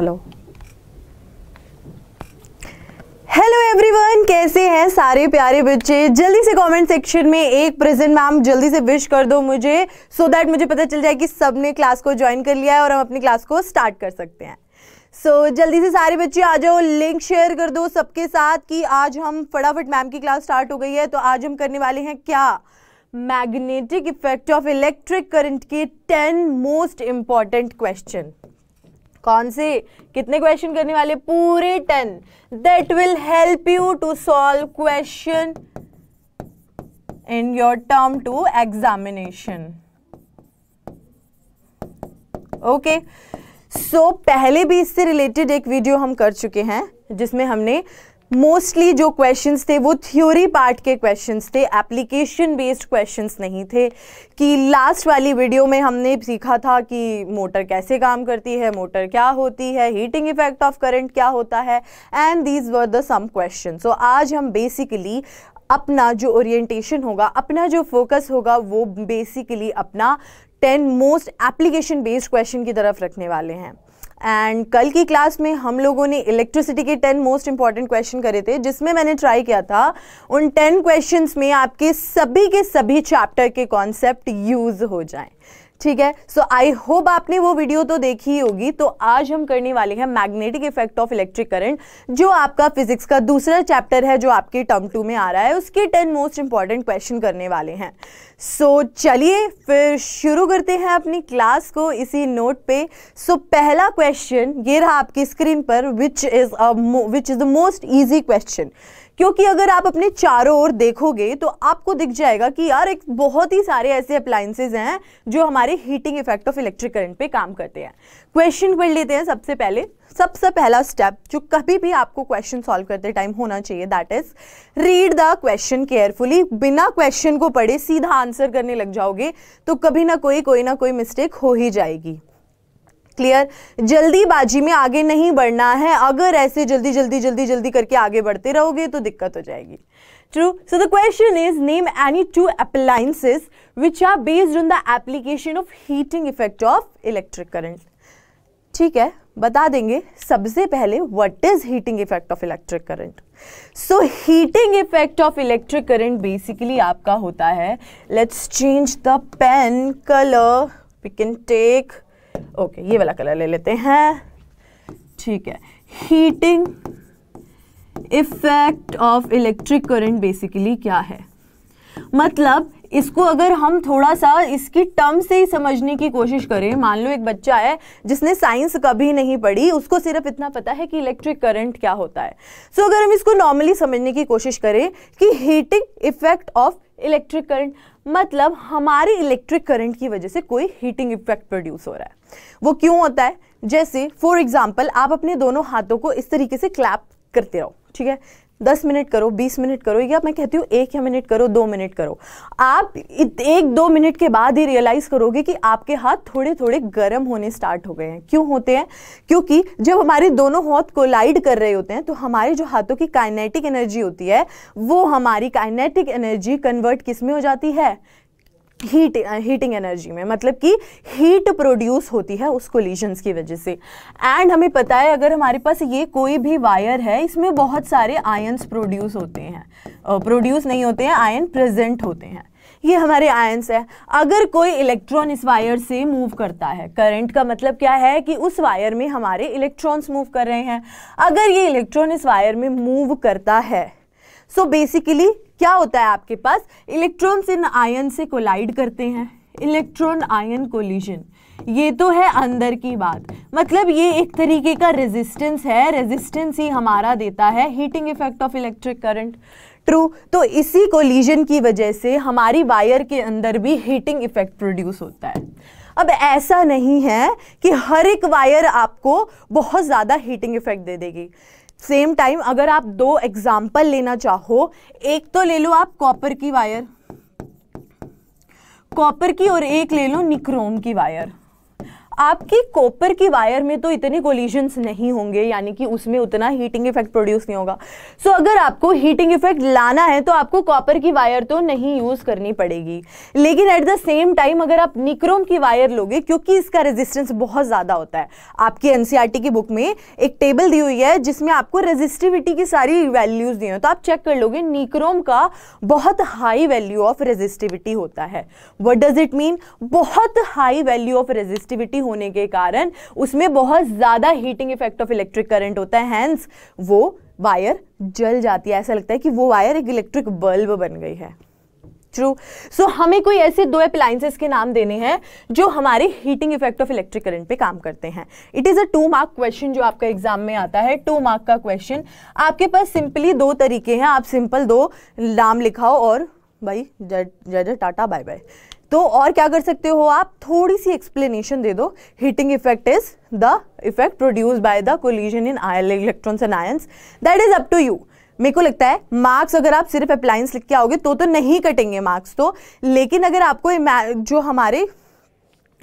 Hello hello everyone कैसे हैं सारे प्यारे बच्चे जल्दी से कमेंट सेक्शन में एक प्रेजेंट मैम जल्दी से विश कर दो मुझे सो so दैट मुझे पता चल जाए कि सब ने क्लास को ज्वाइन कर लिया है और हम अपनी क्लास को स्टार्ट कर सकते हैं सो so, जल्दी से सारे बच्चे आ जाओ लिंक शेयर कर दो सबके साथ कि आज हम फटाफट मैम की क्लास स्टार्ट हो गई है तो आज हम करने वाले हैं क्या magnetic effect of electric current के टेन मोस्ट इंपॉर्टेंट क्वेश्चन कौन से कितने क्वेश्चन करने वाले पूरे ten that will help you to solve question in your term two examination okay so पहले भी इससे रिलेटेड एक वीडियो हम कर चुके हैं जिसमें हमने मोस्टली जो क्वेश्चंस थे वो थ्योरी पार्ट के क्वेश्चंस थे एप्लीकेशन बेस्ड क्वेश्चंस नहीं थे कि लास्ट वाली वीडियो में हमने सीखा था कि मोटर कैसे काम करती है मोटर क्या होती है हीटिंग इफेक्ट ऑफ करंट क्या होता है and these were the some question so आज हम बेसिकली अपना जो ओरिएंटेशन होगा अपना जो फोकस होगा वो बेसिकली अपना ten most application based question की तरफ रखने वाले हैं एंड कल की क्लास में हम लोगों ने इलेक्ट्रिसिटी के टेन मोस्ट इंपॉर्टेंट क्वेश्चन करे थे जिसमें मैंने ट्राई किया था उन टेन क्वेश्चंस में आपके सभी के सभी चैप्टर के कॉन्सेप्ट यूज़ हो जाएं ठीक है सो आई होप आपने वो वीडियो तो देखी ही होगी तो आज हम करने वाले हैं magnetic effect of electric current जो आपका फिजिक्स का दूसरा चैप्टर है जो आपके टर्म टू में आ रहा है उसके टेन मोस्ट इंपॉर्टेंट क्वेश्चन करने वाले हैं सो so, चलिए फिर शुरू करते हैं अपनी क्लास को इसी नोट पे सो so, पहला क्वेश्चन ये रहा आपकी स्क्रीन पर which is which is the most easy question क्योंकि अगर आप अपने चारों ओर देखोगे तो आपको दिख जाएगा कि यार एक बहुत ही सारे ऐसे अप्लाइंसेज हैं जो हमारे heating effect of electric current पे काम करते हैं क्वेश्चन पढ़ लेते हैं सबसे पहले सबसे पहला स्टेप जो कभी भी आपको क्वेश्चन सॉल्व करते टाइम होना चाहिए that is read the question carefully बिना क्वेश्चन को पढ़े सीधा आंसर करने लग जाओगे तो कभी ना कोई कोई ना कोई मिस्टेक हो ही जाएगी क्लियर जल्दीबाजी में आगे नहीं बढ़ना है अगर ऐसे जल्दी जल्दी जल्दी जल्दी करके आगे बढ़ते रहोगे तो दिक्कत हो जाएगी true so the question is name any two appliances which are based on the application of heating effect of electric current ठीक है बता देंगे सबसे पहले what is heating effect of electric current so heating effect of electric current basically आपका होता है let's change the pen colour we can take okay ये वाला कलर ले लेते हैं ठीक है heating effect of electric current basically क्या है मतलब इसको अगर हम थोड़ा सा इसकी टर्म से ही समझने की कोशिश करें मान लो एक बच्चा है जिसने साइंस कभी नहीं पढ़ी उसको सिर्फ इतना पता है कि इलेक्ट्रिक करंट क्या होता है सो so, अगर हम इसको नॉर्मली समझने की कोशिश करें कि heating effect of electric current मतलब हमारे इलेक्ट्रिक करंट की वजह से कोई हीटिंग इफेक्ट प्रोड्यूस हो रहा है वो क्यों होता है जैसे फॉर एग्जाम्पल आप अपने दोनों हाथों को इस तरीके से क्लैप करते रहो ठीक है दस मिनट करो बीस मिनट करो या मैं कहती हूँ एक या मिनट करो दो मिनट करो आप एक दो मिनट के बाद ही रियलाइज करोगे कि आपके हाथ थोड़े थोड़े गर्म होने स्टार्ट हो गए हैं क्यों होते हैं क्योंकि जब हमारे दोनों हाथ कोलाइड कर रहे होते हैं तो हमारे जो हाथों की काइनेटिक एनर्जी होती है वो हमारी काइनेटिक एनर्जी कन्वर्ट किस में हो जाती है हीट हीटिंग एनर्जी में मतलब कि हीट प्रोड्यूस होती है उस कोलिजन्स की वजह से एंड हमें पता है अगर हमारे पास ये कोई भी वायर है इसमें बहुत सारे आयन्स प्रोड्यूस होते हैं प्रोड्यूस नहीं होते हैं आयन प्रेजेंट होते हैं ये हमारे आयन्स है अगर कोई इलेक्ट्रॉन इस वायर से मूव करता है करंट का मतलब क्या है कि उस वायर में हमारे इलेक्ट्रॉन्स मूव कर रहे हैं अगर ये इलेक्ट्रॉन इस वायर में मूव करता है सो so बेसिकली क्या होता है आपके पास इलेक्ट्रॉन्स इन आयन से कोलाइड करते हैं इलेक्ट्रॉन आयन कोलिजन ये तो है अंदर की बात मतलब ये एक तरीके का रेजिस्टेंस है रेजिस्टेंस ही हमारा देता है heating effect of electric current true तो इसी कोलिजन की वजह से हमारी वायर के अंदर भी हीटिंग इफेक्ट प्रोड्यूस होता है अब ऐसा नहीं है कि हर एक वायर आपको बहुत ज़्यादा हीटिंग इफेक्ट दे देगी सेम टाइम अगर आप दो एग्जाम्पल लेना चाहो एक तो ले लो आप कॉपर की वायर कॉपर की और एक ले लो निक्रोम की वायर आपकी कॉपर की वायर में तो इतने कोलिजन्स नहीं होंगे यानी कि उसमें उतना हीटिंग इफेक्ट प्रोड्यूस नहीं होगा सो so, अगर आपको हीटिंग इफेक्ट लाना है तो आपको कॉपर की वायर तो नहीं यूज़ करनी पड़ेगी लेकिन एट द सेम टाइम अगर आप निक्रोम की वायर लोगे क्योंकि इसका रेजिस्टेंस बहुत ज़्यादा होता है आपकी एन e की बुक में एक टेबल दी हुई है जिसमें आपको रेजिस्टिविटी की सारी वैल्यूज़ दी हैं तो आप चेक कर लोगे निक्रोम का बहुत हाई वैल्यू ऑफ रेजिस्टिविटी होता है वट डज इट मीन बहुत हाई वैल्यू ऑफ रेजिस्टिविटी होने के कारण उसमें बहुत ज़्यादा heating effect of electric current होता है हैंस वो वायर जल जाती है ऐसा लगता है कि वो वायर एक इलेक्ट्रिक बल्ब बन गई है ट्रू सो so, हमें कोई ऐसे दो अप्लाइंसेस के नाम देने हैं जो हमारे heating effect of electric current पे काम करते हैं it is a two mark question जो आपका एग्जाम में आता है टू मार्क का क्वेश्चन आपके पास सिंपली दो तरीके हैं आप सिंपल दो नाम लिखाओ और भाई जय जय टाटा बाय बाय तो और क्या कर सकते हो आप थोड़ी सी एक्सप्लेनेशन दे दो heating effect is the effect produce by the collision in ion electrons and ions that is up to you मेरे को लगता है मार्क्स अगर आप सिर्फ अप्लायंस लिख के आओगे तो तो नहीं कटेंगे मार्क्स तो लेकिन अगर आपको जो हमारे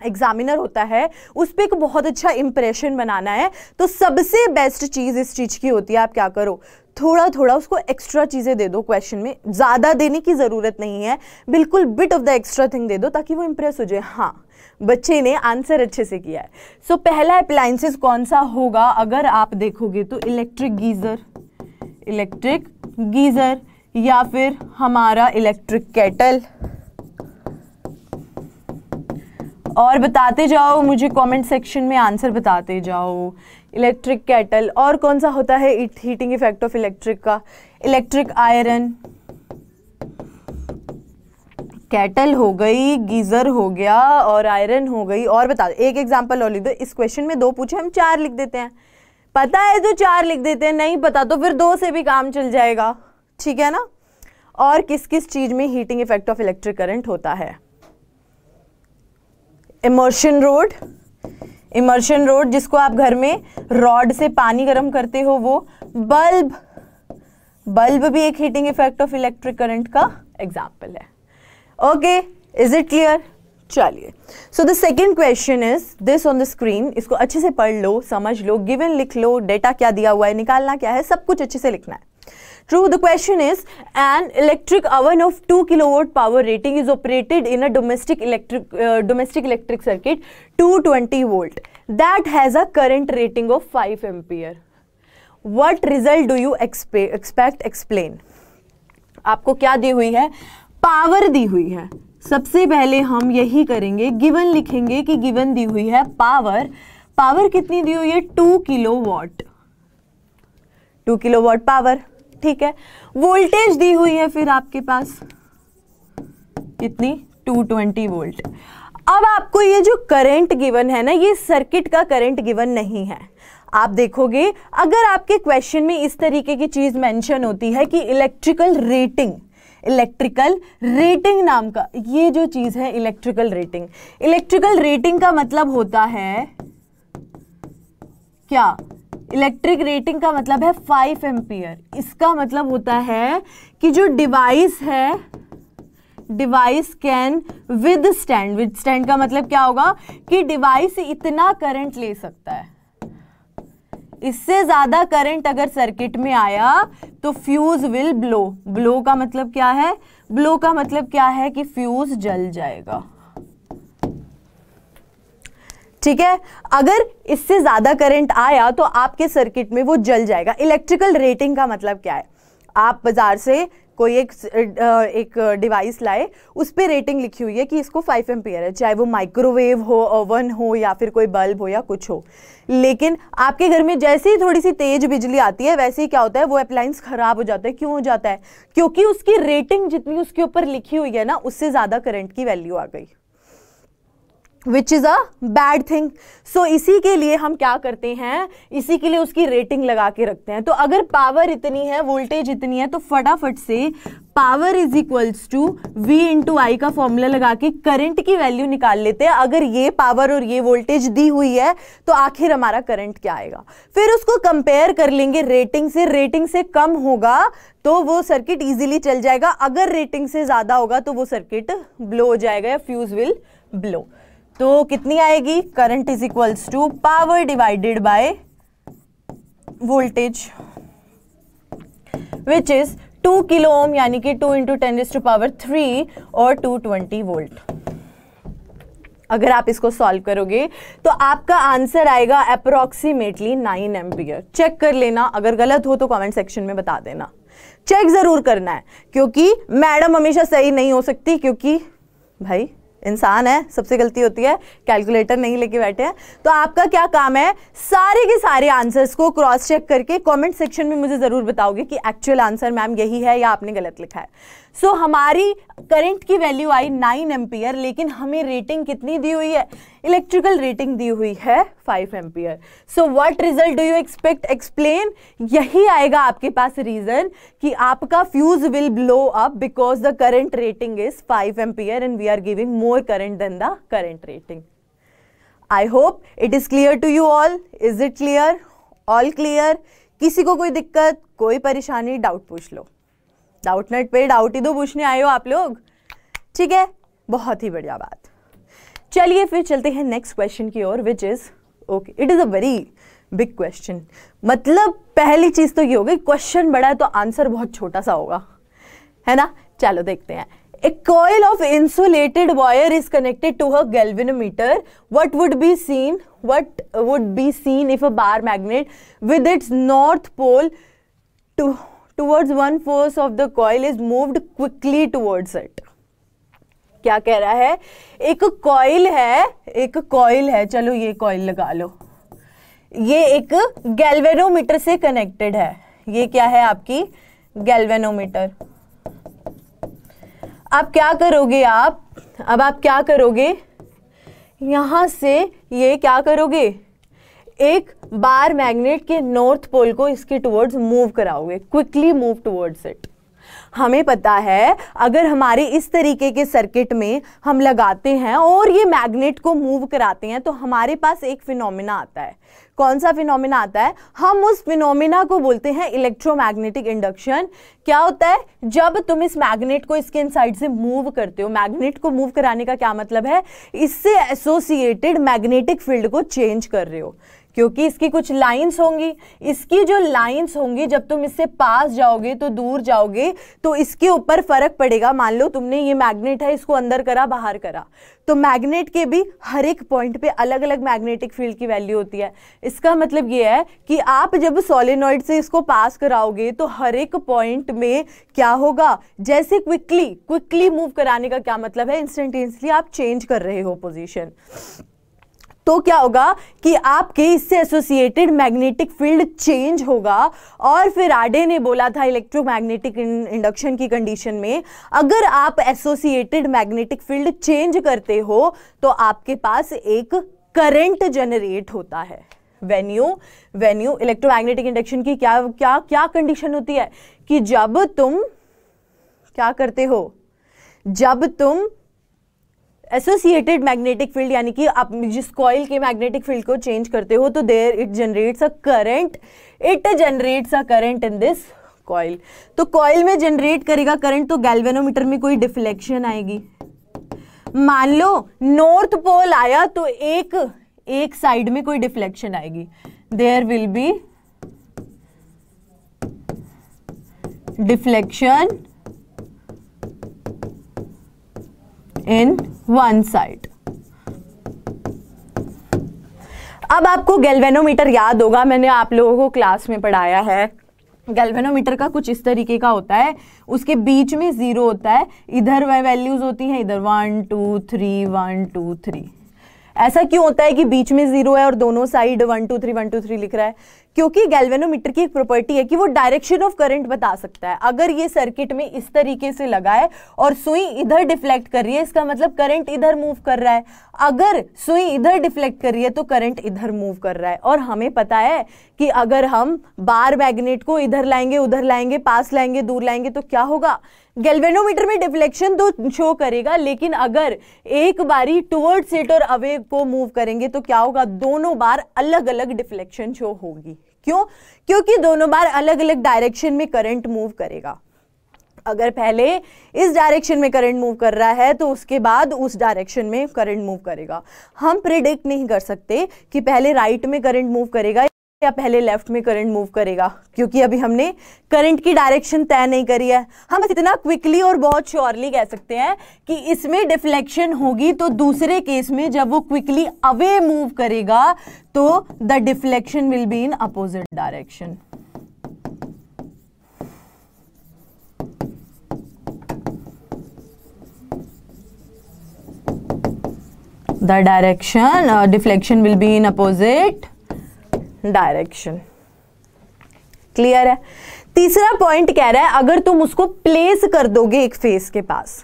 एग्जामिनर होता है उस पर एक बहुत अच्छा इंप्रेशन बनाना है तो सबसे बेस्ट चीज़ इस चीज़ की होती है आप क्या करो थोड़ा थोड़ा उसको एक्स्ट्रा चीज़ें दे दो क्वेश्चन में ज़्यादा देने की ज़रूरत नहीं है बिल्कुल bit of the extra thing दे दो ताकि वो इम्प्रेस हो जाए हाँ बच्चे ने आंसर अच्छे से किया है सो so, पहला अप्लायंसेस कौन सा होगा अगर आप देखोगे तो इलेक्ट्रिक गीज़र इलेक्ट्रिक गीज़र या फिर हमारा इलेक्ट्रिक केटल और बताते जाओ मुझे कमेंट सेक्शन में आंसर बताते जाओ इलेक्ट्रिक कैटल और कौन सा होता है हीटिंग इफेक्ट ऑफ इलेक्ट्रिक का इलेक्ट्रिक आयरन कैटल हो गई गीज़र हो गया और आयरन हो गई और बता दो एक एग्जांपल और लिख दो इस क्वेश्चन में दो पूछे हम चार लिख देते हैं पता है तो चार लिख देते हैं नहीं पता तो फिर दो से भी काम चल जाएगा ठीक है ना और किस किस चीज़ में heating effect of electric current होता है इमर्शन रोड इमर्शन रोड जिसको आप घर में रॉड से पानी गर्म करते हो वो बल्ब बल्ब भी एक heating effect of electric current का एग्जाम्पल है ओके इज इट क्लियर चलिए so the second question is this on the screen इसको अच्छे से पढ़ लो समझ लो गिवन लिख लो डेटा क्या दिया हुआ है निकालना क्या है सब कुछ अच्छे से लिखना है True, the question is an electric oven of 2 kilowatt power rating is operated in a domestic electric uh, domestic electric circuit 220 volt that has a current rating of 5 ampere. What result do you expe expect? Explain. आपको क्या दी हुई है power दी हुई है सबसे पहले हम यही करेंगे गिवन लिखेंगे कि गिवन दी हुई है पावर पावर कितनी दी हुई है two kilowatt two kilowatt power ठीक है वोल्टेज दी हुई है फिर आपके पास कितनी 220 वोल्ट अब आपको ये जो करंट गिवन है ना ये सर्किट का करंट गिवन नहीं है आप देखोगे अगर आपके क्वेश्चन में इस तरीके की चीज़ मेंशन होती है कि इलेक्ट्रिकल रेटिंग इलेक्ट्रिकल रेटिंग नाम का ये जो चीज़ है इलेक्ट्रिकल रेटिंग इलेक्ट्रिकल रेटिंग का मतलब होता है क्या इलेक्ट्रिक रेटिंग का मतलब है फाइव एम्पियर इसका मतलब होता है कि जो डिवाइस है device can withstand withstand का मतलब क्या होगा कि डिवाइस इतना करंट ले सकता है इससे ज़्यादा करंट अगर सर्किट में आया तो फ्यूज़ विल ब्लो ब्लो का मतलब क्या है ब्लो का मतलब क्या है कि फ्यूज़ जल जाएगा ठीक है अगर इससे ज़्यादा करंट आया तो आपके सर्किट में वो जल जाएगा इलेक्ट्रिकल रेटिंग का मतलब क्या है आप बाज़ार से कोई एक एक डिवाइस लाए उस पर रेटिंग लिखी हुई है कि इसको फाइव एम है चाहे वो माइक्रोवेव हो ओवन हो या फिर कोई बल्ब हो या कुछ हो लेकिन आपके घर में जैसे ही थोड़ी सी तेज बिजली आती है वैसे ही क्या होता है वो अप्लाइंस खराब हो जाता है क्यों हो जाता है क्योंकि उसकी रेटिंग जितनी उसके ऊपर लिखी हुई है ना उससे ज़्यादा करंट की वैल्यू आ गई which is a bad thing so इसी के लिए हम क्या करते हैं इसी के लिए उसकी रेटिंग लगा के रखते हैं तो अगर पावर इतनी है वोल्टेज इतनी है तो फटाफट से power is equals to V into I का फॉर्मूला लगा के करंट की वैल्यू निकाल लेते हैं अगर ये पावर और ये वोल्टेज दी हुई है तो आखिर हमारा करंट क्या आएगा फिर उसको कंपेयर कर लेंगे रेटिंग से रेटिंग से कम होगा तो वो सर्किट इजीली चल जाएगा अगर रेटिंग से ज़्यादा होगा तो वो सर्किट ब्लो हो जाएगा या फ्यूज़ विल ब्लो तो कितनी आएगी current is equals to power divided by voltage which is two kilo ohm यानी कि two into ten is to power three और टू ट्वेंटी वोल्ट अगर आप इसको सॉल्व करोगे तो आपका आंसर आएगा अप्रोक्सीमेटली नाइन एम्पियर चेक कर लेना अगर गलत हो तो कमेंट सेक्शन में बता देना चेक ज़रूर करना है क्योंकि मैडम हमेशा सही नहीं हो सकती क्योंकि भाई इंसान है सबसे गलती होती है कैलकुलेटर नहीं लेके बैठे हैं तो आपका क्या काम है सारे के सारे आंसर्स को क्रॉस चेक करके कमेंट सेक्शन में मुझे ज़रूर बताओगे कि एक्चुअल आंसर मैम यही है या आपने गलत लिखा है सो so, हमारी करंट की वैल्यू आई नाइन एम्पियर लेकिन हमें रेटिंग कितनी दी हुई है इलेक्ट्रिकल रेटिंग दी हुई है five ampere so what result do you expect explain यही आएगा आपके पास रीजन कि आपका fuse will blow up because the current rating is five ampere and we are giving more current than the current rating I hope it is clear to you all is it clear all clear किसी को कोई दिक्कत कोई परेशानी doubt पूछ लो doubt Doubtnut पे doubt ही दो पूछने आए हो आप लोग ठीक है बहुत ही बढ़िया बात चलिए फिर चलते हैं नेक्स्ट क्वेश्चन की ओर which is okay it is a very big question मतलब पहली चीज़ तो ये हो गई क्वेश्चन बड़ा है तो आंसर बहुत छोटा सा होगा है ना चलो देखते हैं A of insulated wire is connected to a a galvanometer. What would be seen? What would be seen if a bar magnet with its north pole to towards one force of the coil is moved quickly towards it. क्या कह रहा है एक coil है एक coil है चलो ये कॉइल लगा लो ये एक गैल्वेनोमीटर से कनेक्टेड है ये क्या है आपकी गैल्वेनोमीटर अब क्या करोगे आप अब आप क्या करोगे यहां से ये क्या करोगे एक बार मैग्नेट के नॉर्थ पोल को इसके टुवर्ड्स मूव कराओगे क्विकली मूव टुवर्ड्स इट हमें पता है अगर हमारे इस तरीके के सर्किट में हम लगाते हैं और ये मैग्नेट को मूव कराते हैं तो हमारे पास एक फिनोमिना आता है कौन सा फिनोमिना आता है हम उस फिनोमिना को बोलते हैं इलेक्ट्रोमैग्नेटिक इंडक्शन क्या होता है जब तुम इस मैग्नेट को इसके इनसाइड से मूव करते हो मैग्नेट को मूव कराने का क्या मतलब है इससे एसोसिएटेड मैग्नेटिक फील्ड को चेंज कर रहे हो क्योंकि इसकी कुछ लाइंस होंगी इसकी जो लाइंस होंगी जब तुम इससे पास जाओगे तो दूर जाओगे तो इसके ऊपर फर्क पड़ेगा मान लो तुमने ये मैग्नेट है इसको अंदर करा बाहर करा तो मैग्नेट के भी हर एक पॉइंट पे अलग अलग मैग्नेटिक फील्ड की वैल्यू होती है इसका मतलब ये है कि आप जब सोलिनॉइड से इसको पास कराओगे तो हर एक पॉइंट में क्या होगा जैसे क्विकली क्विकली मूव कराने का क्या मतलब है इंस्टेंटेनियसली आप चेंज कर रहे हो पोजिशन तो क्या होगा कि आपके इससे एसोसिएटेड मैग्नेटिक फील्ड चेंज होगा और फिर आडे ने बोला था इलेक्ट्रोमैग्नेटिक इंडक्शन की कंडीशन में अगर आप एसोसिएटेड मैग्नेटिक फील्ड चेंज करते हो तो आपके पास एक करंट जनरेट होता है when you when you electromagnetic electromagnetic induction की क्या क्या क्या कंडीशन होती है कि जब तुम क्या करते हो जब तुम एसोसिएटेड मैग्नेटिक फील्ड यानी कि आप जिस कॉइल के मैग्नेटिक फील्ड को चेंज करते हो तो there it generates a current it generates a current in this coil तो कॉइल में जनरेट करेगा करंट तो गैल्वेनोमीटर में कोई डिफ्लेक्शन आएगी मान लो नॉर्थ पोल आया तो एक एक साइड में कोई डिफ्लेक्शन आएगी there will be deflection in one side अब आपको गैल्वेनोमीटर याद होगा मैंने आप लोगों को क्लास में पढ़ाया है गैल्वेनोमीटर का कुछ इस तरीके का होता है उसके बीच में ज़ीरो होता है इधर वह वैल्यूज़ होती हैं इधर one two three one two three ऐसा क्यों होता है कि बीच में ज़ीरो है और दोनों side one two three one two three लिख रहा है क्योंकि गैल्वेनोमीटर की एक प्रॉपर्टी है कि वो डायरेक्शन ऑफ करंट बता सकता है अगर ये सर्किट में इस तरीके से लगा है और सुई इधर डिफ्लेक्ट कर रही है इसका मतलब करंट इधर मूव कर रहा है अगर सुई इधर डिफ्लेक्ट कर रही है तो करंट इधर मूव कर रहा है और हमें पता है कि अगर हम बार मैग्नेट को इधर लाएंगे उधर लाएंगे पास लाएंगे दूर लाएंगे तो क्या होगा गैल्वेनोमीटर में डिफ्लेक्शन तो शो करेगा लेकिन अगर एक बारी टुवर्ड्स इट और अवे को मूव करेंगे तो क्या होगा दोनों बार अलग अलग डिफ्लेक्शन शो होगी क्यों क्योंकि दोनों बार अलग अलग डायरेक्शन में करंट मूव करेगा अगर पहले इस डायरेक्शन में करंट मूव कर रहा है तो उसके बाद उस डायरेक्शन में करंट मूव करेगा हम प्रिडिक्ट नहीं कर सकते कि पहले राइट में करंट मूव करेगा या पहले लेफ्ट में करंट मूव करेगा क्योंकि अभी हमने करंट की डायरेक्शन तय नहीं करी है हम बस इतना क्विकली और बहुत श्योरली कह सकते हैं कि इसमें डिफ्लेक्शन होगी तो दूसरे केस में जब वो क्विकली अवे मूव करेगा तो the deflection will be in opposite direction the direction uh, deflection will be in opposite direction clear है तीसरा पॉइंट कह रहा है अगर तुम उसको प्लेस कर दोगे एक फेस के पास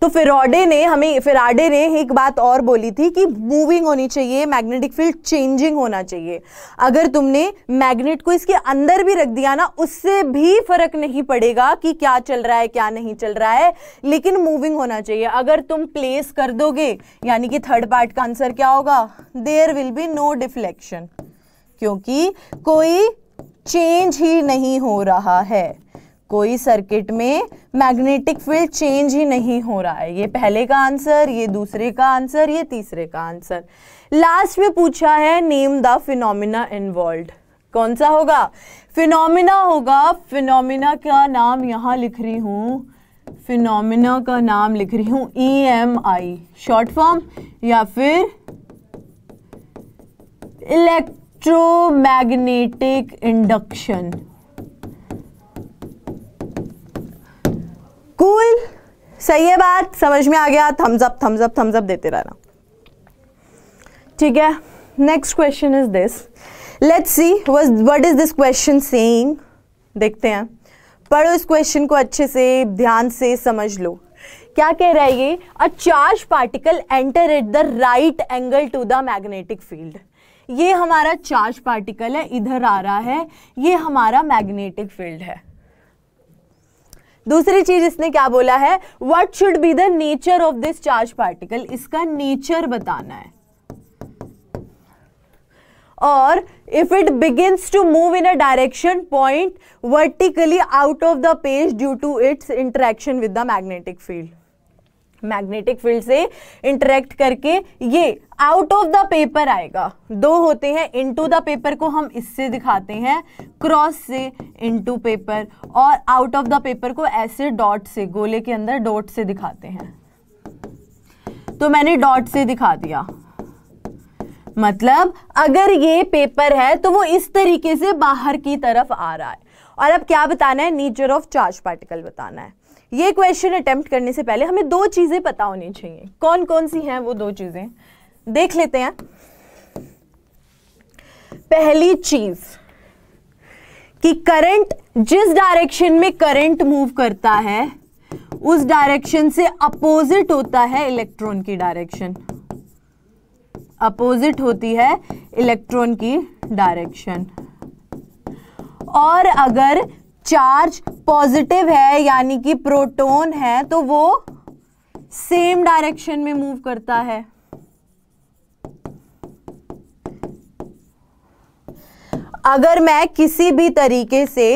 तो फिरोडे ने हमें फिराडे ने एक बात और बोली थी कि मूविंग होनी चाहिए मैग्नेटिक फील्ड चेंजिंग होना चाहिए अगर तुमने मैग्नेट को इसके अंदर भी रख दिया ना उससे भी फर्क नहीं पड़ेगा कि क्या चल रहा है क्या नहीं चल रहा है लेकिन मूविंग होना चाहिए अगर तुम प्लेस कर दोगे यानी कि थर्ड पार्ट का आंसर क्या होगा there will be no deflection क्योंकि कोई चेंज ही नहीं हो रहा है कोई सर्किट में मैग्नेटिक फील्ड चेंज ही नहीं हो रहा है ये पहले का आंसर ये दूसरे का आंसर ये तीसरे का आंसर लास्ट में पूछा है नेम द फिनोमिना इन्वॉल्व कौन सा होगा फिनोमिना होगा फिनोमिना का नाम यहाँ लिख रही हूँ फिनोमिना का नाम लिख रही हूँ E M I short form या फिर इलेक्ट इलेक्ट्रोमैग्नेटिक इंडक्शन कूल सही है बात समझ में आ गया thumbs up thumbs up thumbs up देते रहना ठीक है next question is this let's see what is this question saying देखते हैं पढ़ो इस क्वेश्चन को अच्छे से ध्यान से समझ लो क्या कह रहा है ये a charge particle enter at the right angle to the magnetic field ये हमारा चार्ज पार्टिकल है इधर आ रहा है ये हमारा मैग्नेटिक फील्ड है दूसरी चीज इसने क्या बोला है what should be the nature of this charge particle इसका नेचर बताना है और if it begins to move in a direction point vertically out of the page due to its interaction with the magnetic field magnetic field से interact करके ये out of the paper आएगा दो होते हैं इनटू द पेपर को हम इससे दिखाते हैं क्रॉस से इनटू पेपर और आउट ऑफ द पेपर को ऐसे डॉट से गोले के अंदर डॉट से दिखाते हैं तो मैंने डॉट से दिखा दिया मतलब अगर ये पेपर है तो वो इस तरीके से बाहर की तरफ आ रहा है और अब क्या बताना है नेचर ऑफ चार्ज पार्टिकल बताना है ये क्वेश्चन अटेम्प्ट करने से पहले हमें दो चीज़ें पता होनी चाहिए कौन कौन सी हैं वो दो चीज़ें देख लेते हैं पहली चीज़ कि करंट जिस डायरेक्शन में करंट मूव करता है उस डायरेक्शन से अपोजिट होता है इलेक्ट्रॉन की डायरेक्शन अपोजिट होती है इलेक्ट्रॉन की डायरेक्शन और अगर चार्ज पॉजिटिव है यानी कि प्रोटोन है तो वो सेम डायरेक्शन में मूव करता है अगर मैं किसी भी तरीके से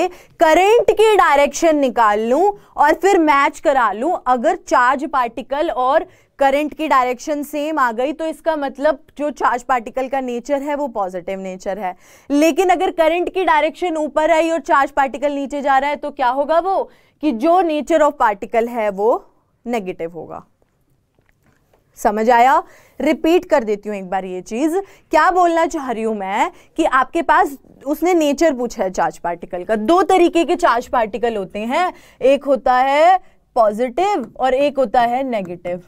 करंट की डायरेक्शन निकाल लूं और फिर मैच करा लूं अगर चार्ज पार्टिकल और करंट की डायरेक्शन सेम आ गई तो इसका मतलब जो चार्ज पार्टिकल का नेचर है वो पॉजिटिव नेचर है लेकिन अगर करंट की डायरेक्शन ऊपर आई और चार्ज पार्टिकल नीचे जा रहा है तो क्या होगा वो कि जो नेचर ऑफ पार्टिकल है वो नेगेटिव होगा समझ आया रिपीट कर देती हूँ एक बार ये चीज़ क्या बोलना चाह रही हूँ मैं कि आपके पास उसने नेचर पूछा है चार्ज पार्टिकल का दो तरीके के चार्ज पार्टिकल होते हैं एक होता है पॉजिटिव और एक होता है नेगेटिव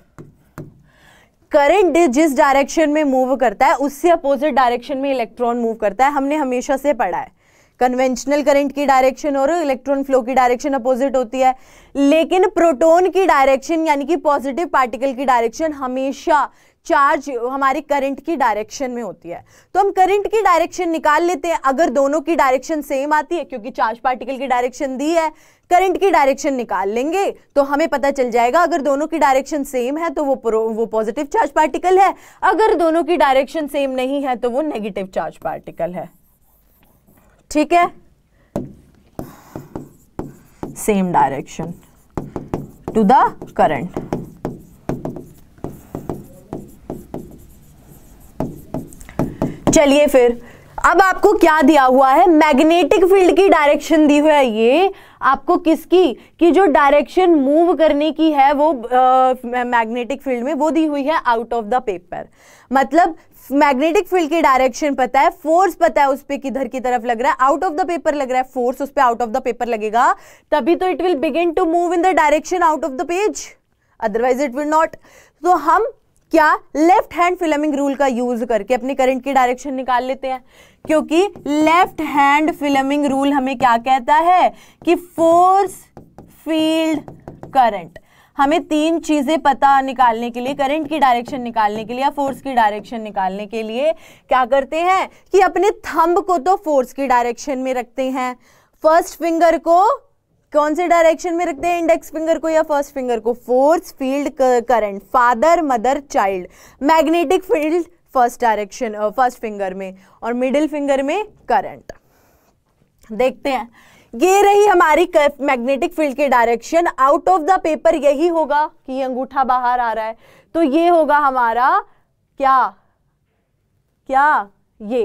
करंट जिस डायरेक्शन में मूव करता है उससे अपोजिट डायरेक्शन में इलेक्ट्रॉन मूव करता है हमने हमेशा से पढ़ा है कन्वेंशनल करंट की डायरेक्शन और इलेक्ट्रॉन फ्लो की डायरेक्शन अपोजिट होती है लेकिन प्रोटॉन की डायरेक्शन यानी कि पॉजिटिव पार्टिकल की डायरेक्शन हमेशा चार्ज हमारे करंट की डायरेक्शन में होती है तो हम करंट की डायरेक्शन निकाल लेते हैं अगर दोनों की डायरेक्शन सेम आती है क्योंकि चार्ज पार्टिकल की डायरेक्शन दी है करंट की डायरेक्शन निकाल लेंगे तो हमें पता चल जाएगा अगर दोनों की डायरेक्शन सेम है तो वो वो पॉजिटिव चार्ज पार्टिकल है अगर दोनों की डायरेक्शन सेम नहीं है तो वो नेगेटिव चार्ज पार्टिकल है ठीक है same direction to the current चलिए फिर अब आपको क्या दिया हुआ है मैग्नेटिक फील्ड की डायरेक्शन दी हुई है ये आपको किसकी कि जो डायरेक्शन मूव करने की है वो मैग्नेटिक uh, फील्ड में वो दी हुई है आउट ऑफ द पेपर मतलब मैग्नेटिक फील्ड की डायरेक्शन पता है फोर्स पता है उस पर किधर की तरफ लग रहा है आउट ऑफ द पेपर लग रहा है फोर्स उस पर आउट ऑफ द पेपर लगेगा तभी तो it will begin to move in the direction out of the page otherwise it will not तो हम क्या लेफ्ट हैंड फिलमिंग रूल का यूज करके अपने करंट की डायरेक्शन निकाल लेते हैं क्योंकि लेफ्ट हैंड फिलमिंग रूल हमें क्या कहता है कि फोर्स फील्ड करंट हमें तीन चीज़ें पता निकालने के लिए करंट की डायरेक्शन निकालने के लिए या फोर्स की डायरेक्शन निकालने के लिए क्या करते हैं कि अपने थंब को तो फोर्स की डायरेक्शन में रखते हैं फर्स्ट फिंगर को कौन से डायरेक्शन में रखते हैं इंडेक्स फिंगर को या फर्स्ट फिंगर को force field current father mother child magnetic field first direction first finger में और मिडिल फिंगर में करंट देखते हैं ये रही हमारी मैग्नेटिक फील्ड के direction out of the paper यही होगा कि अंगूठा बाहर आ रहा है तो ये होगा हमारा क्या क्या ये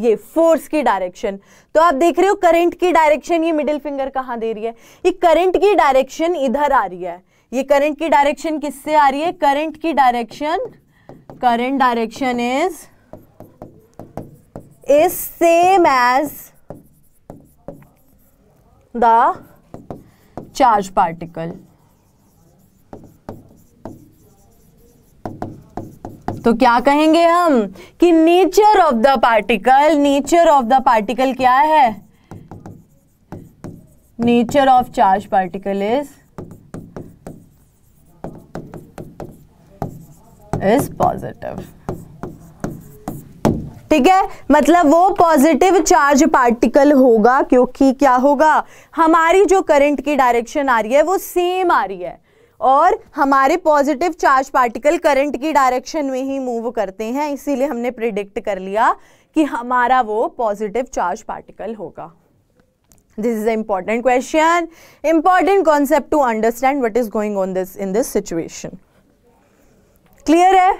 ये फोर्स की डायरेक्शन तो आप देख रहे हो करंट की डायरेक्शन ये मिडिल फिंगर कहां दे रही है ये करंट की डायरेक्शन इधर आ रही है ये करंट की डायरेक्शन किससे आ रही है करंट की direction current direction is is same as the charge particle तो क्या कहेंगे हम कि nature of the particle nature of the particle क्या है nature of charge particle is is positive ठीक है मतलब वो पॉजिटिव चार्ज पार्टिकल होगा क्योंकि क्या होगा हमारी जो करंट की डायरेक्शन आ रही है वो सेम आ रही है और हमारे पॉजिटिव चार्ज पार्टिकल करंट की डायरेक्शन में ही मूव करते हैं इसीलिए हमने प्रिडिक्ट कर लिया कि हमारा वो पॉजिटिव चार्ज पार्टिकल होगा this is important question question concept to understand what is going on this in this situation clear है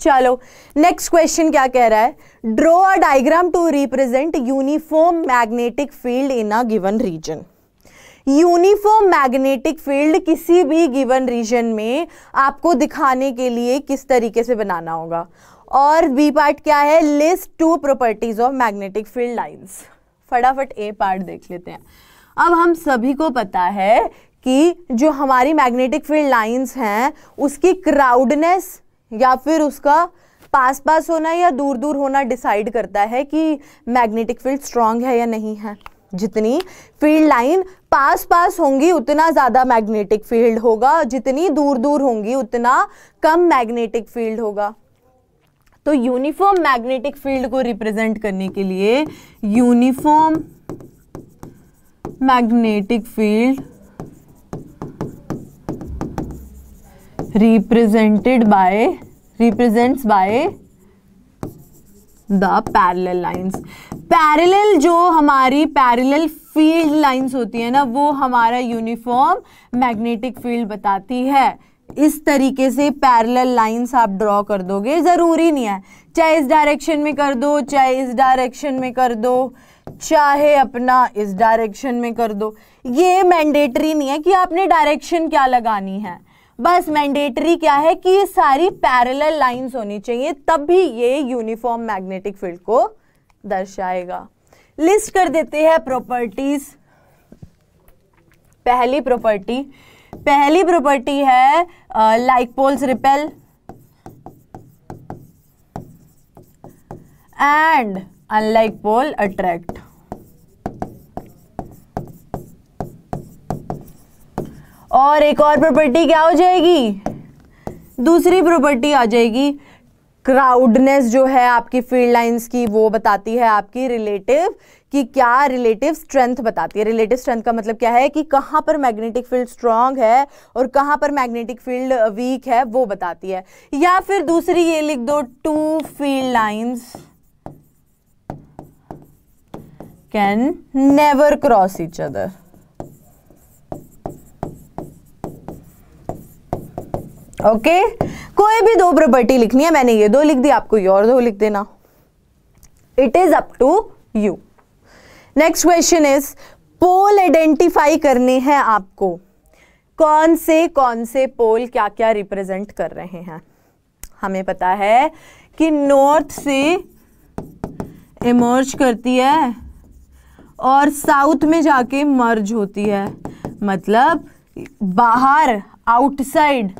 चलो नेक्स्ट क्वेश्चन क्या कह रहा है draw a diagram to represent uniform magnetic field in a given region uniform magnetic field किसी भी given reason में आपको दिखाने के लिए किस तरीके से बनाना होगा और बी पार्ट क्या है list two properties of magnetic field lines फटाफट ए पार्ट देख लेते हैं अब हम सभी को पता है कि जो हमारी मैग्नेटिक फील्ड लाइंस हैं उसकी क्राउडनेस या फिर उसका पास पास होना या दूर दूर होना डिसाइड करता है कि मैग्नेटिक फील्ड स्ट्रांग है या नहीं है जितनी फील्ड लाइन पास पास होंगी उतना ज़्यादा मैग्नेटिक फील्ड होगा जितनी दूर दूर होंगी उतना कम मैग्नेटिक फील्ड होगा तो यूनिफॉर्म मैग्नेटिक फील्ड को रिप्रेजेंट करने के लिए uniform magnetic field represented by represents by the parallel lines parallel जो हमारी पैरेलल फील्ड लाइंस होती है ना वो हमारा यूनिफॉर्म मैग्नेटिक फील्ड बताती है इस तरीके से पैरेलल लाइंस आप ड्रॉ कर दोगे ज़रूरी नहीं है चाहे इस डायरेक्शन में कर दो चाहे इस डायरेक्शन में कर दो चाहे अपना इस डायरेक्शन में कर दो ये मैंडेटरी नहीं है कि आपने डायरेक्शन क्या लगानी है बस मैंडेटरी क्या है कि ये सारी पैरल लाइन्स होनी चाहिए तब भी ये यूनिफॉर्म मैग्नेटिक फील्ड को दर्शाएगा लिस्ट कर देते हैं प्रॉपर्टीज पहली प्रॉपर्टी पहली प्रॉपर्टी है like poles repel and unlike pole attract और एक और प्रॉपर्टी क्या हो जाएगी दूसरी प्रॉपर्टी आ जाएगी क्राउडनेस जो है आपकी फील्ड लाइंस की वो बताती है आपकी रिलेटिव कि क्या रिलेटिव स्ट्रेंथ बताती है रिलेटिव स्ट्रेंथ का मतलब क्या है कि कहाँ पर मैग्नेटिक फील्ड स्ट्रांग है और कहाँ पर मैग्नेटिक फील्ड वीक है वो बताती है या फिर दूसरी ये लिख दो two field lines can never cross each other okay okay? कोई भी दो प्रॉपर्टी लिखनी है मैंने ये दो लिख दी आपको ये और दो लिख देना it is up to you next question is pole identify करने हैं आपको कौन से कौन से पोल क्या क्या रिप्रेजेंट कर रहे हैं हमें पता है कि नॉर्थ से इमर्ज करती है और साउथ में जाके मर्ज होती है मतलब बाहर आउटसाइड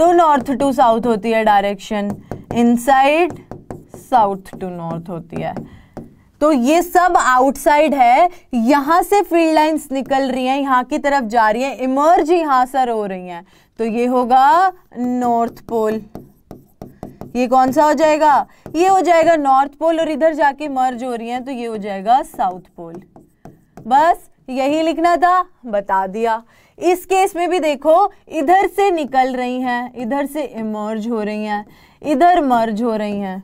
तो नॉर्थ टू साउथ होती है direction inside south to north होती है तो ये सब आउटसाइड है यहां से फील्ड लाइंस निकल रही हैं यहां की तरफ जा रही हैं इमर्ज यहां सर हो रही हैं तो ये होगा नॉर्थ पोल ये कौन सा हो जाएगा ये हो जाएगा नॉर्थ पोल और इधर जाके मर्ज हो रही हैं तो ये हो जाएगा साउथ पोल बस यही लिखना था बता दिया इस केस में भी देखो इधर से निकल रही हैं इधर से इमर्ज हो रही हैं इधर मर्ज हो रही हैं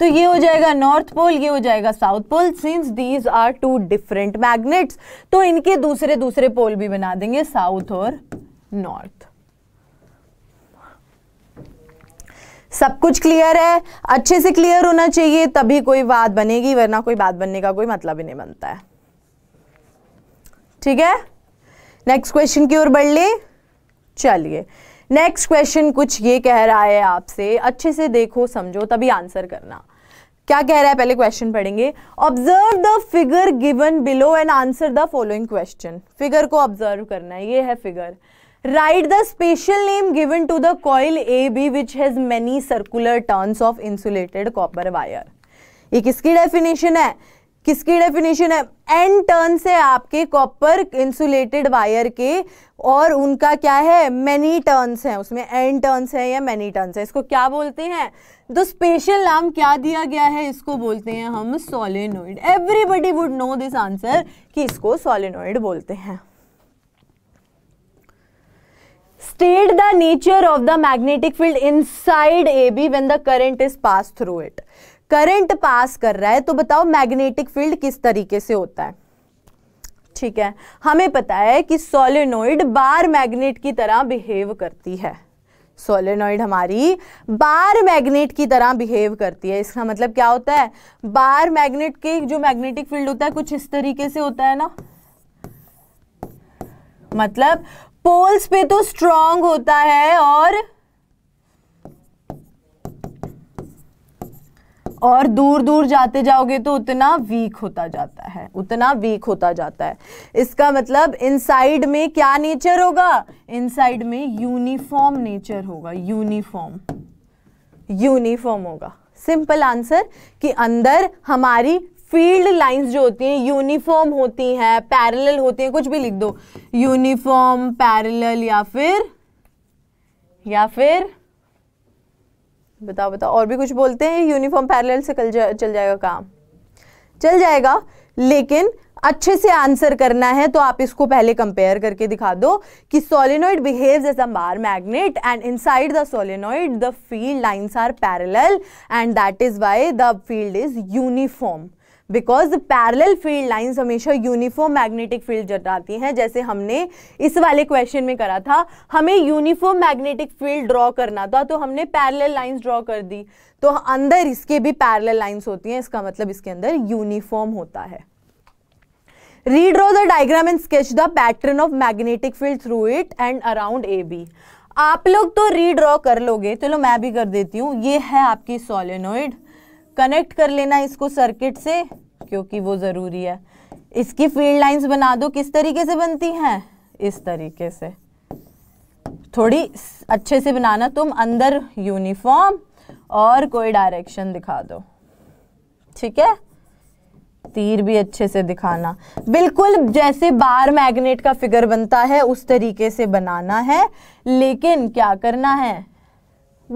तो ये हो जाएगा नॉर्थ पोल ये हो जाएगा south pole since these are two different magnets तो इनके दूसरे दूसरे पोल भी बना देंगे साउथ और नॉर्थ सब कुछ क्लियर है अच्छे से क्लियर होना चाहिए तभी कोई बात बनेगी वरना कोई बात बनने का कोई मतलब ही नहीं बनता है ठीक है नेक्स्ट क्वेश्चन की ओर बढ़ ले चलिए नेक्स्ट क्वेश्चन कुछ ये कह रहा है आपसे अच्छे से देखो समझो तभी आंसर करना क्या कह रहा है पहले क्वेश्चन पढ़ेंगे observe the figure given below and answer the following question figure को ऑब्जर्व करना है ये है figure write the special name given to the coil A B which has many circular turns of insulated copper wire ये किसकी definition है किसकी definition है एन टर्न से आपके कॉपर इंसुलेटेड वायर के और उनका क्या है मैनी टर्न्स हैं उसमें एन टर्न्स हैं या मैनी टर्न्स हैं इसको क्या बोलते हैं तो स्पेशल नाम क्या दिया गया है इसको बोलते हैं हम solenoid everybody would know this answer कि इसको सोलिनोइड बोलते हैं state nature of the magnetic field inside A B when the current is pass through it current pass कर रहा है तो बताओ मैग्नेटिक फील्ड किस तरीके से होता है ठीक है हमें पता है कि सोलेनोइड बार मैग्नेट की तरह बिहेव करती है सोलेनोइड हमारी बार मैग्नेट की तरह बिहेव करती है इसका मतलब क्या होता है बार मैग्नेट के जो मैग्नेटिक फील्ड होता है कुछ इस तरीके से होता है ना मतलब पोल्स पे तो स्ट्रांग होता है और और दूर दूर जाते जाओगे तो उतना वीक होता जाता है उतना वीक होता जाता है इसका मतलब इनसाइड में क्या नेचर होगा इनसाइड में यूनिफॉर्म नेचर होगा यूनिफॉर्म यूनिफॉर्म होगा सिंपल आंसर कि अंदर हमारी फील्ड लाइंस जो होती हैं यूनिफॉर्म होती हैं पैरेलल होती हैं कुछ भी लिख दो यूनिफॉर्म पैरेलल या फिर या फिर बताओ बताओ और भी कुछ बोलते हैं यूनिफॉर्म पैरेलल से कल जा, चल जाएगा काम चल जाएगा लेकिन अच्छे से आंसर करना है तो आप इसको पहले कंपेयर करके दिखा दो कि solenoid behaves as a bar magnet and inside the solenoid the field lines are parallel and that is why the field is uniform because parallel field lines हमेशा यूनिफॉर्म मैग्नेटिक फील्ड जताती हैं जैसे हमने इस वाले क्वेश्चन में करा था हमें यूनिफॉर्म मैग्नेटिक फील्ड ड्रॉ करना था तो हमने पैरेलल लाइंस ड्रॉ कर दी तो अंदर इसके भी पैरेलल लाइंस होती हैं इसका मतलब इसके अंदर यूनिफॉर्म होता है redraw the diagram and sketch the pattern of magnetic field through it and around A B आप लोग तो रीड्रॉ कर लोगे चलो तो मैं भी कर देती हूँ ये है आपकी सोलिनोइड कनेक्ट कर लेना इसको सर्किट से क्योंकि वो ज़रूरी है इसकी फील्ड लाइंस बना दो किस तरीके से बनती हैं इस तरीके से थोड़ी अच्छे से बनाना तुम अंदर यूनिफॉर्म और कोई डायरेक्शन दिखा दो ठीक है तीर भी अच्छे से दिखाना बिल्कुल जैसे बार मैग्नेट का फिगर बनता है उस तरीके से बनाना है लेकिन क्या करना है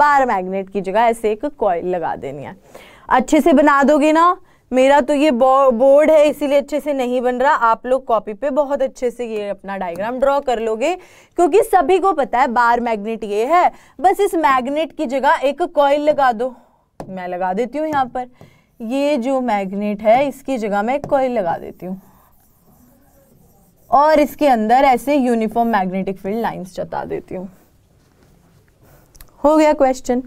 बार मैग्नेट की जगह ऐसे एक कॉइल लगा देनी है अच्छे से बना दोगे ना मेरा तो ये बोर्ड है इसीलिए अच्छे से नहीं बन रहा आप लोग कॉपी पे बहुत अच्छे से ये अपना डायग्राम ड्रॉ कर लोगे क्योंकि सभी को पता है बार मैग्नेट ये है बस इस मैग्नेट की जगह एक कॉयल लगा दो मैं लगा देती हूँ यहाँ पर ये जो मैग्नेट है इसकी जगह मैं एक कॉयल लगा देती हूँ और इसके अंदर ऐसे यूनिफॉर्म मैग्नेटिक फील्ड लाइन्स जता देती हूँ हो गया क्वेश्चन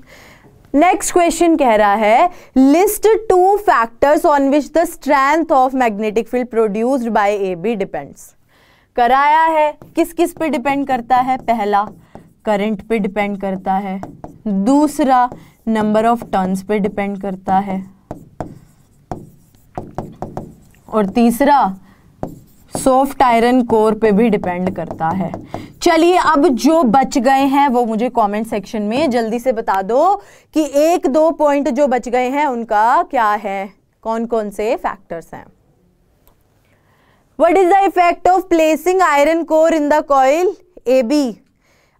नेक्स्ट क्वेश्चन कह रहा है list two factors on which the strength of magnetic field produced by A B depends कराया है किस किस पे डिपेंड करता है पहला करंट पे डिपेंड करता है दूसरा नंबर ऑफ टर्न्स पे डिपेंड करता है और तीसरा सॉफ्ट आयरन कोर पे भी डिपेंड करता है चलिए अब जो बच गए हैं वो मुझे कमेंट सेक्शन में जल्दी से बता दो कि एक दो पॉइंट जो बच गए हैं उनका क्या है कौन कौन से फैक्टर्स हैं what is the effect of placing iron core in the coil A B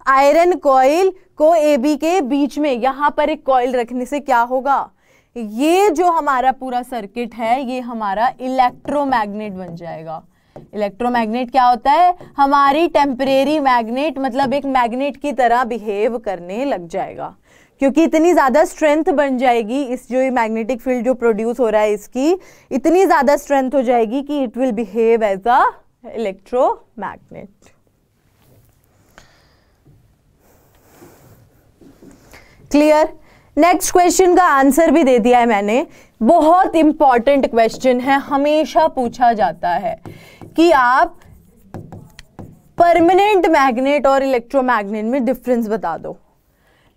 iron coil को ए बी के बीच में यहां पर एक कॉइल रखने से क्या होगा ये जो हमारा पूरा सर्किट है ये हमारा इलेक्ट्रोमैग्नेट बन जाएगा इलेक्ट्रोमैग्नेट क्या होता है हमारी टेम्परेरी मैग्नेट मतलब एक मैग्नेट की तरह बिहेव करने लग जाएगा क्योंकि इतनी ज़्यादा स्ट्रेंथ बन जाएगी इस जो ये मैग्नेटिक फील्ड जो प्रोड्यूस हो रहा है इसकी इतनी ज़्यादा स्ट्रेंथ हो जाएगी कि it will behave as a electromagnet clear next question का आंसर भी दे दिया है मैंने बहुत इंपॉर्टेंट क्वेश्चन है हमेशा पूछा जाता है कि आप परमानेंट मैग्नेट और इलेक्ट्रोमैग्नेट में डिफरेंस बता दो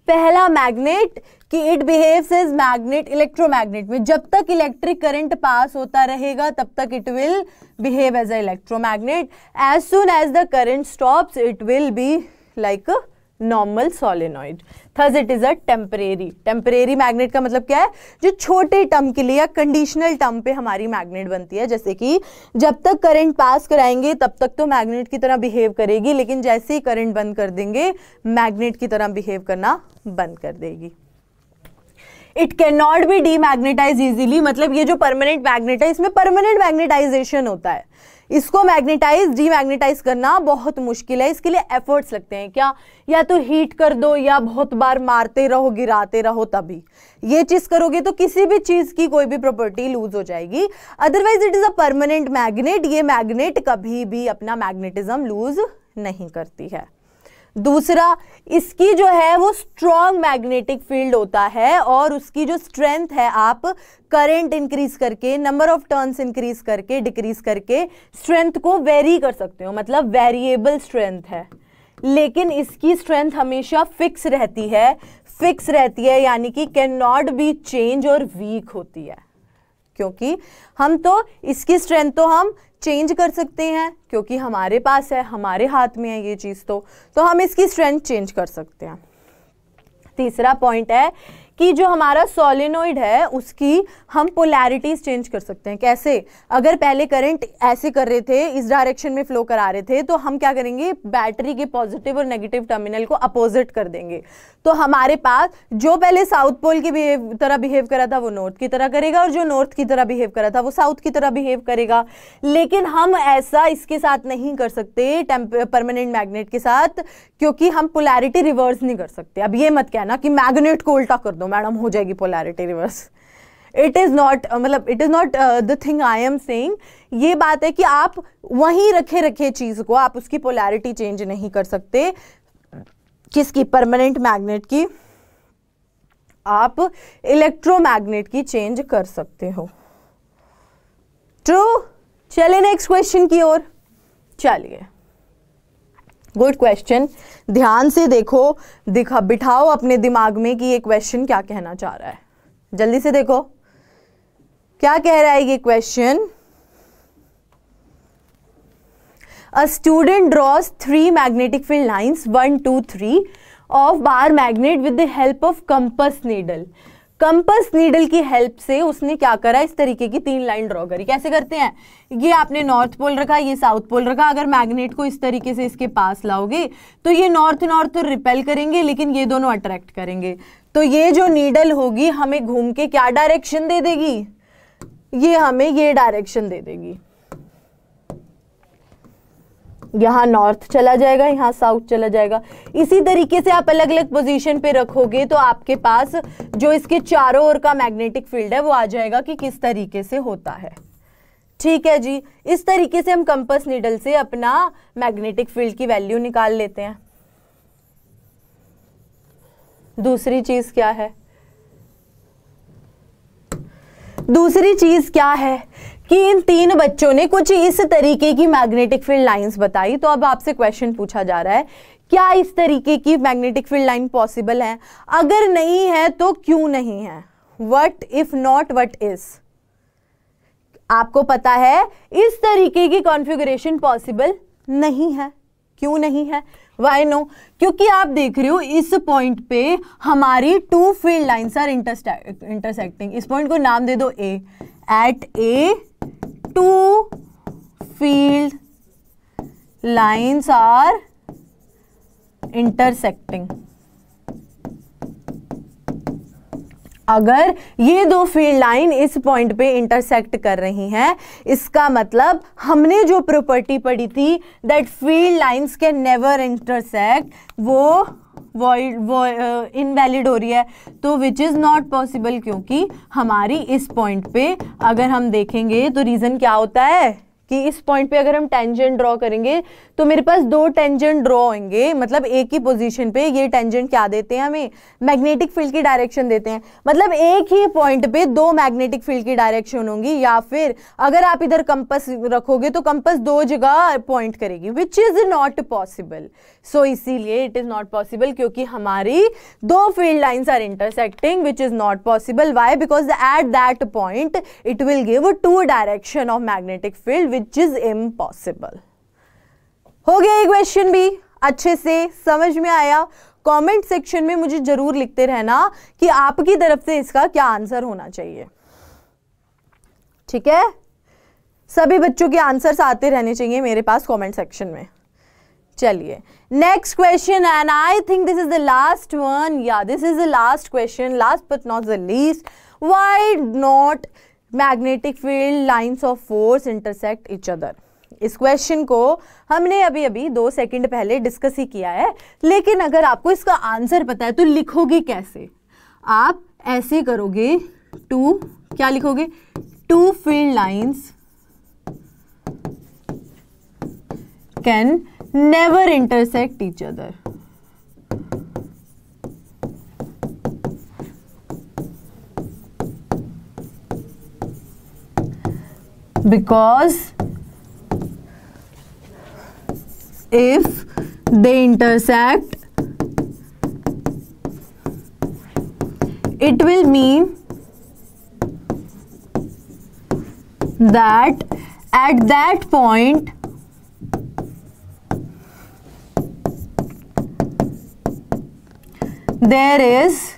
पहला मैग्नेट कि it behaves as magnet electromagnet में जब तक इलेक्ट्रिक करंट पास होता रहेगा तब तक it will behave as a electromagnet as soon as the current stops it will be like a normal solenoid thus it is a temporary temporary magnet का मतलब क्या है जो छोटे टर्म के लिए या कंडीशनल टर्म पे हमारी मैग्नेट बनती है जैसे कि जब तक करंट पास कराएंगे तब तक तो मैग्नेट की तरह बिहेव करेगी लेकिन जैसे ही करंट बंद कर देंगे मैग्नेट की तरह बिहेव करना बंद कर देगी it can not be demagnetize easily मतलब ये जो परमानेंट मैग्नेट है इसमें परमानेंट मैग्नेटाइजेशन होता है इसको मैग्नेटाइज डीमैग्नेटाइज करना बहुत मुश्किल है इसके लिए एफर्ट्स लगते हैं क्या या तो हीट कर दो या बहुत बार मारते रहो गिराते रहो तभी ये चीज़ करोगे तो किसी भी चीज़ की कोई भी प्रॉपर्टी लूज हो जाएगी otherwise it is a permanent magnet ये मैग्नेट कभी भी अपना मैग्नेटिज्म लूज नहीं करती है दूसरा इसकी जो है वो स्ट्रॉन्ग मैग्नेटिक फील्ड होता है और उसकी जो स्ट्रेंथ है आप करंट इंक्रीज करके नंबर ऑफ टर्न्स इंक्रीज करके डिक्रीज करके स्ट्रेंथ को वेरी कर सकते हो मतलब वेरिएबल स्ट्रेंथ है लेकिन इसकी स्ट्रेंथ हमेशा फिक्स रहती है फिक्स रहती है यानी कि कैन नॉट बी चेंज और वीक होती है क्योंकि हम तो इसकी स्ट्रेंथ तो हम चेंज कर सकते हैं क्योंकि हमारे पास है हमारे हाथ में है ये चीज़ तो तो हम इसकी स्ट्रेंथ चेंज कर सकते हैं तीसरा पॉइंट है कि जो हमारा सोलिनोइड है उसकी हम पोलैरिटीज चेंज कर सकते हैं कैसे अगर पहले करंट ऐसे कर रहे थे इस डायरेक्शन में फ्लो करा रहे थे तो हम क्या करेंगे बैटरी के पॉजिटिव और नेगेटिव टर्मिनल को अपोजिट कर देंगे तो हमारे पास जो पहले साउथ पोल की बिहेव तरह बिहेव करा था वो नॉर्थ की तरह करेगा और जो नॉर्थ की तरह बिहेव करा था वो साउथ की तरह बिहेव करेगा लेकिन हम ऐसा इसके साथ नहीं कर सकते परमानेंट मैग्नेट के साथ क्योंकि हम पोलैरिटी रिवर्स नहीं कर सकते अब ये मत कहना कि मैग्नेट को उल्टा कर दो मैडम हो जाएगी polarity reverse it is not मतलब it is not the thing I am saying ये बात है कि आप वहीं रखे रखे चीज़ को आप उसकी पोलैरिटी चेंज नहीं कर सकते किसकी परमानेंट मैग्नेट की आप इलेक्ट्रोमैग्नेट की चेंज कर सकते हो ट्रू चलिए नेक्स्ट क्वेश्चन की ओर चलिए गुड क्वेश्चन ध्यान से देखो दिखा बिठाओ अपने दिमाग में कि ये क्वेश्चन क्या कहना चाह रहा है जल्दी से देखो क्या कह रहा है ये question a student draws three magnetic field lines one two three of bar magnet with the help of compass needle compass needle की हेल्प से उसने क्या करा इस तरीके की तीन लाइन ड्रॉ करी कैसे करते हैं ये आपने नॉर्थ पोल रखा ये साउथ पोल रखा अगर मैग्नेट को इस तरीके से इसके पास लाओगे तो ये नॉर्थ नॉर्थ तो रिपेल करेंगे लेकिन ये दोनों अट्रैक्ट करेंगे तो ये जो नीडल होगी हमें घूम के क्या डायरेक्शन दे देगी ये हमें ये डायरेक्शन दे देगी यहाँ नॉर्थ चला जाएगा यहाँ साउथ चला जाएगा इसी तरीके से आप अलग अलग पोजीशन पे रखोगे तो आपके पास जो इसके चारों ओर का मैग्नेटिक फील्ड है वो आ जाएगा कि किस तरीके से होता है ठीक है जी इस तरीके से हम कंपस नीडल से अपना मैग्नेटिक फील्ड की वैल्यू निकाल लेते हैं दूसरी चीज क्या है दूसरी चीज क्या है कि इन तीन बच्चों ने कुछ इस तरीके की मैग्नेटिक फील्ड लाइंस बताई तो अब आपसे क्वेश्चन पूछा जा रहा है क्या इस तरीके की मैग्नेटिक फील्ड लाइन पॉसिबल है अगर नहीं है तो क्यों नहीं है what if not what is आपको पता है इस तरीके की कॉन्फ़िगरेशन पॉसिबल नहीं है क्यों नहीं है वाई नो क्योंकि आप देख रहे हो इस पॉइंट पे हमारी two field lines are intersecting इस पॉइंट को नाम दे दो A at A two field lines are intersecting अगर ये दो फील्ड लाइन इस पॉइंट पे इंटरसेक्ट कर रही हैं इसका मतलब हमने जो प्रॉपर्टी पढ़ी थी that field lines can never intersect वो वर्ल्ड इनवैलिड uh, हो रही है तो विच इज़ नॉट पॉसिबल क्योंकि हमारी इस पॉइंट पे अगर हम देखेंगे तो रीज़न क्या होता है कि इस पॉइंट पे अगर हम टेंजेंट ड्रॉ करेंगे तो मेरे पास दो टेंजेंट ड्रॉ होंगे मतलब एक ही पोजीशन पे ये टेंजेंट क्या देते हैं हमें मैग्नेटिक फील्ड की डायरेक्शन देते हैं मतलब एक ही पॉइंट पे दो मैग्नेटिक फील्ड की डायरेक्शन होंगी या फिर अगर आप इधर कंपस रखोगे तो कंपस दो जगह पॉइंट करेगी which is not possible so इसीलिए इट इज नॉट पॉसिबल क्योंकि हमारी दो field lines are intersecting which is not possible why because at that point it will give two direction of magnetic field which is impossible हो गया ये question भी अच्छे से समझ में आया कमेंट सेक्शन में मुझे जरूर लिखते रहना कि आपकी तरफ से इसका क्या आंसर होना चाहिए ठीक है सभी बच्चों के आंसर्स आते रहने चाहिए मेरे पास कमेंट सेक्शन में चलिए next question and I think this is the last one या this is the last question last but not the least why not magnetic field lines of force intersect each other इस question को हमने अभी अभी दो second पहले discuss ही किया है लेकिन अगर आपको इसका आंसर पता है तो लिखोगे कैसे आप ऐसे करोगे टू क्या लिखोगे two field lines can never intersect each other because if they intersect it will mean that at that point there is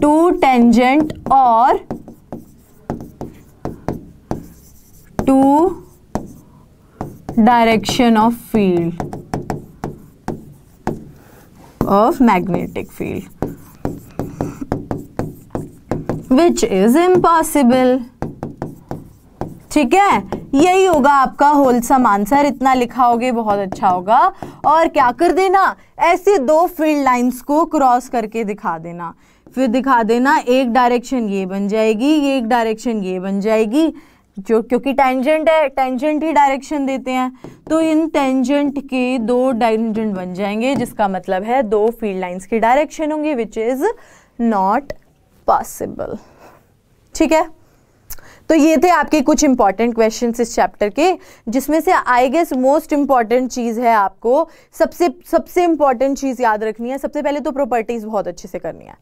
two tangent or two direction of field of magnetic field which is impossible ठीक है यही होगा आपका wholesome answer इतना लिखा होगे बहुत अच्छा होगा और क्या कर देना ऐसे दो फील्ड लाइंस को क्रॉस करके दिखा देना फिर दिखा देना एक डायरेक्शन ये बन जाएगी ये एक डायरेक्शन ये बन जाएगी जो क्योंकि टेंजेंट है टेंजेंट ही डायरेक्शन देते हैं तो इन टेंजेंट के दो डायरेंजेंट बन जाएंगे जिसका मतलब है दो फील्ड लाइंस की डायरेक्शन होंगी विच इज़ नॉट पॉसिबल ठीक है तो ये थे आपके कुछ इंपॉर्टेंट क्वेश्चन इस चैप्टर के जिसमें से आई गेस मोस्ट इंपॉर्टेंट चीज़ है आपको सबसे सबसे इंपॉर्टेंट चीज़ याद रखनी है सबसे पहले तो प्रॉपर्टीज़ बहुत अच्छे से करनी है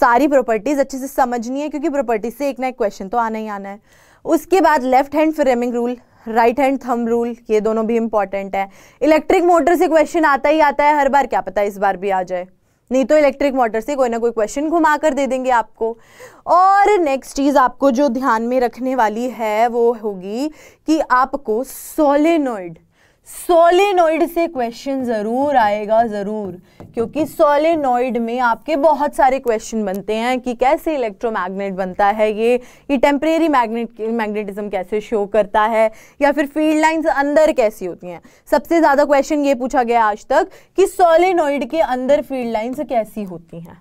सारी प्रॉपर्टीज़ अच्छे से समझनी है क्योंकि प्रॉपर्टीज से एक ना एक क्वेश्चन तो आना ही आना है उसके बाद left hand Fleming rule right hand thumb rule ये दोनों भी इंपॉर्टेंट है इलेक्ट्रिक मोटर से क्वेश्चन आता ही आता है हर बार क्या पता इस बार भी आ जाए नहीं तो इलेक्ट्रिक मोटर से कोई ना कोई क्वेश्चन घुमा कर दे देंगे आपको और नेक्स्ट चीज़ आपको जो ध्यान में रखने वाली है वो होगी कि आपको सोलेनोइड सोलेनोइड से क्वेश्चन ज़रूर आएगा ज़रूर क्योंकि सोलेनोइड में आपके बहुत सारे क्वेश्चन बनते हैं कि कैसे इलेक्ट्रोमैग्नेट बनता है ये ये टेम्परेरी मैग्नेट मैग्नेटिज्म कैसे शो करता है या फिर फील्ड लाइंस अंदर कैसी होती हैं सबसे ज़्यादा क्वेश्चन ये पूछा गया आज तक कि सोलेनोइड के अंदर फील्ड लाइंस कैसी होती हैं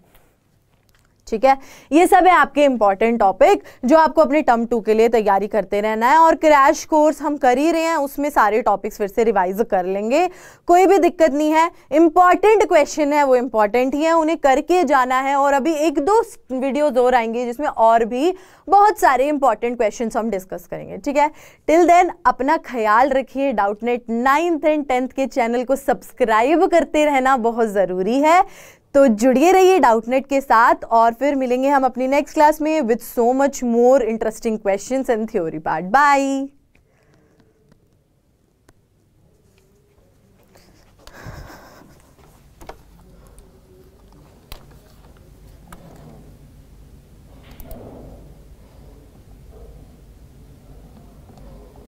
ठीक है ये सब है आपके इंपॉर्टेंट टॉपिक जो आपको अपने टर्म टू के लिए तैयारी करते रहना है और क्रैश कोर्स हम कर ही रहे हैं उसमें सारे टॉपिक्स फिर से रिवाइज कर लेंगे कोई भी दिक्कत नहीं है इंपॉर्टेंट क्वेश्चन है वो इंपॉर्टेंट ही है उन्हें करके जाना है और अभी एक दो वीडियोज और आएंगे जिसमें और भी बहुत सारे इंपॉर्टेंट क्वेश्चन हम डिस्कस करेंगे ठीक है टिल देन अपना ख्याल रखिए डाउटनेट नाइन्थ एंड टेंथ के चैनल को सब्सक्राइब करते रहना बहुत ज़रूरी है तो जुड़िए रहिए डाउटनेट के साथ और फिर मिलेंगे हम अपनी नेक्स्ट क्लास में with so much more interesting question and theory part bye